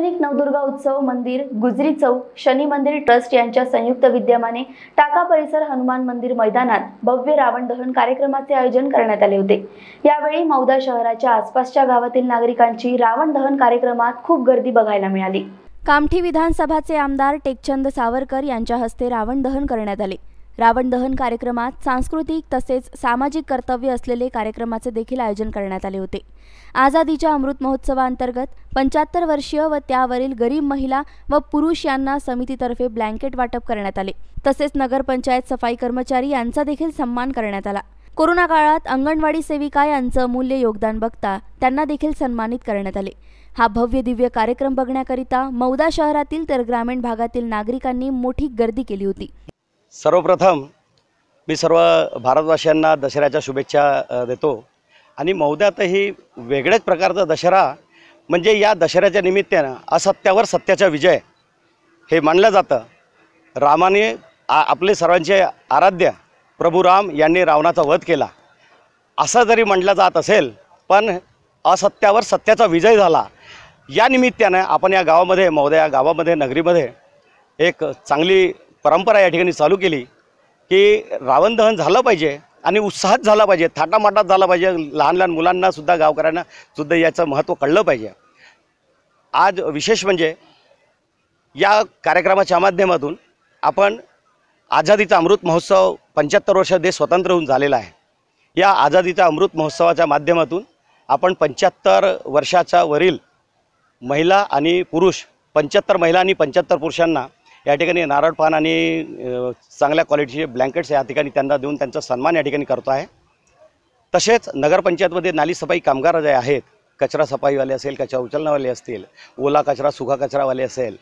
सार्वजनिक नवदुर्गा उत्सव मंदिर गुजरी चौक शनी मंदिर ट्रस्ट यांच्या संयुक्त विद्यमाने टाका परिसर हनुमान मंदिर मैदानात भव्य रावण दहन कार्यक्रमाचे आयोजन करण्यात आले होते यावेळी मौदा शहराच्या आसपासच्या गावातील नागरिकांची रावण दहन कार्यक्रमात खूप गर्दी बघायला मिळाली कामठी विधानसभाचे आमदार टेकचंद सावरकर यांच्या हस्ते रावण दहन करण्यात आले रावण दहन कार्यक्रमात सांस्कृतिक तसेच सामाजिक कर्तव्य असलेले कार्यक्रमाचे देखील आयोजन करण्यात आले होते आझादीच्या अमृत महोत्सवाअंतर्गत पंच्याहत्तर वर्षीय व त्यावरील गरीब महिला व पुरुष यांना समितीतर्फे ब्लँकेट वाटप करण्यात आले तसेच नगरपंचायत सफाई कर्मचारी यांचा देखील सन्मान करण्यात आला कोरोना काळात अंगणवाडी सेविका यांचं मूल्य योगदान बघता त्यांना देखील सन्मानित करण्यात आले हा भव्य दिव्य कार्यक्रम बघण्याकरिता मौदा शहरातील तर ग्रामीण भागातील नागरिकांनी मोठी गर्दी केली होती सर्वप्रथम मी सर्व भारतवासियांना दसऱ्याच्या शुभेच्छा देतो आणि मौद्यातही वेगळ्याच प्रकारचा दशरा म्हणजे या दशऱ्याच्या निमित्तानं असत्यावर सत्याचा विजय हे मानलं जातं रामाने आ आपले सर्वांचे आराध्य प्रभू राम यांनी रावणाचा वध केला असं जरी म्हटलं जात असेल पण असत्यावर सत्याचा विजय झाला या निमित्तानं आपण या गावामध्ये मौद्या या गावामध्ये नगरीमध्ये एक चांगली परंपरा या ठिकाणी चालू केली की रावण दहन झालं पाहिजे आणि उत्साहात झाला पाहिजे थाटामाटात झाला पाहिजे लहान लहान मुलांना सुद्धा गावकऱ्यांना सुद्धा याचं महत्त्व कळलं पाहिजे आज विशेष म्हणजे या कार्यक्रमाच्या माध्यमातून आपण आझादीचा अमृत महोत्सव पंच्याहत्तर वर्ष देश स्वतंत्र होऊन झालेला आहे या आझादीचा अमृत महोत्सवाच्या माध्यमातून आपण पंच्याहत्तर वर्षाच्या वरील महिला आणि पुरुष पंच्याहत्तर महिला आणि पंच्याहत्तर पुरुषांना या ठिकाणी नारळ पान आणि चांगल्या क्वालिटीचे ब्लँकेट्स या ठिकाणी त्यांना देऊन त्यांचा सन्मान या ठिकाणी करतो आहे तसेच नगरपंचायतमध्ये नाली सफाई कामगार जे आहेत कचरा सफाईवाले असेल कचरा उचलणावाले असतील ओला कचरा सुखा कचरावाले असेल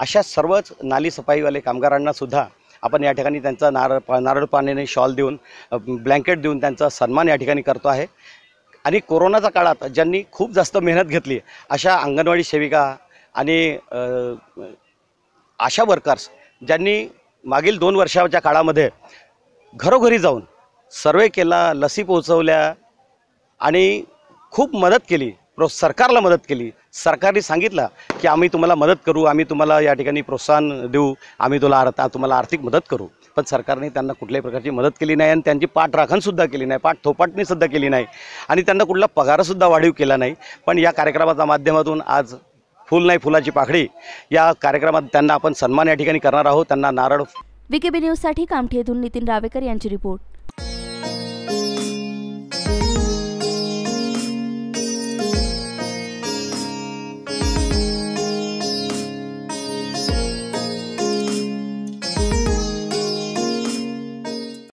अशा सर्वच नाली सफाईवाले कामगारांनासुद्धा आपण या ठिकाणी त्यांचा नारळ पा नारळ पाण्याने शॉल देऊन ब्लँकेट देऊन त्यांचा सन्मान या ठिकाणी करतो आहे आणि कोरोनाच्या काळात ज्यांनी खूप जास्त मेहनत घेतली अशा अंगणवाडी सेविका आणि आशा वर्कर्स ज्यांनी मागील दोन वर्षाच्या काळामध्ये घरोघरी जाऊन सर्वे केला लसी पोहोचवल्या आणि खूप मदत केली प्रो सरकारला मदत केली सरकारने सांगितलं की आम्ही तुम्हाला मदत करू आम्ही तुम्हाला या ठिकाणी प्रोत्साहन देऊ आम्ही तुला आर तुम्हाला आर्थिक मदत करू पण सरकारने त्यांना कुठल्याही प्रकारची मदत केली नाही आणि त्यांची पाठराखणसुद्धा केली नाही पाठ थोपाटणीसुद्धा केली नाही आणि त्यांना कुठला पगारसुद्धा वाढीव केला नाही पण या कार्यक्रमाच्या माध्यमातून आज फुल नाही फुलाची पाखडी या कार्यक्रमात त्यांना आपण सन्मान या ठिकाणी करणार आहोत त्यांना नारळ विकेबी साठी कामठी येथून नितीन रावेकर यांची रिपोर्ट